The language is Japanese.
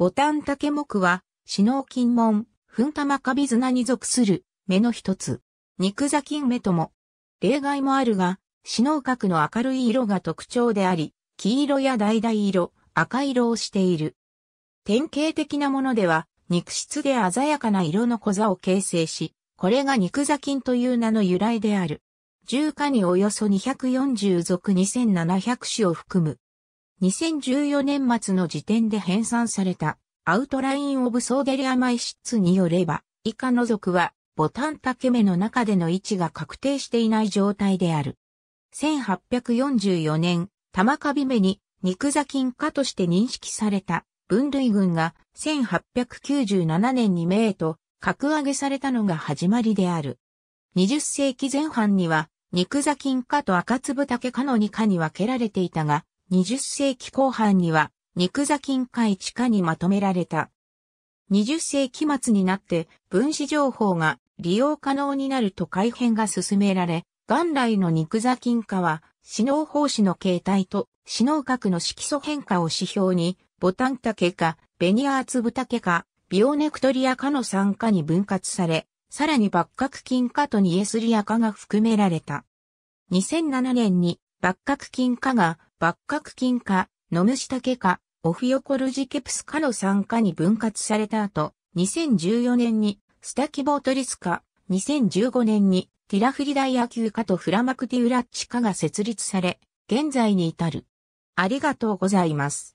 ボタン竹目は、死脳金門、噴玉カビナに属する目の一つ。肉座金目とも、例外もあるが、死脳核の明るい色が特徴であり、黄色や橙色、赤色をしている。典型的なものでは、肉質で鮮やかな色の小座を形成し、これが肉座金という名の由来である。重化におよそ240属2700種を含む2014年末の時点で編纂されたアウトラインオブソーデリアマイシッツによれば、以下の属はボタン竹目の中での位置が確定していない状態である。1844年、玉カビ目に肉座菌科として認識された分類群が1897年に名と格上げされたのが始まりである。20世紀前半には肉座菌科と赤粒竹科の2科に分けられていたが、20世紀後半には肉座近海地下にまとめられた。20世紀末になって分子情報が利用可能になると改変が進められ、元来の肉座近化は、死脳胞子の形態と死脳核の色素変化を指標に、ボタン竹か、ベニアーツブタケか、ビオネクトリア化の酸化に分割され、さらにカク菌化とニエスリア化が含められた。2007年にカク菌化がバッカク菌科、ノムシタケ科、オフィオコルジケプス科の参科に分割された後、2014年にスタキボートリス科、2015年にティラフリダイア級科とフラマクティウラッチ科が設立され、現在に至る。ありがとうございます。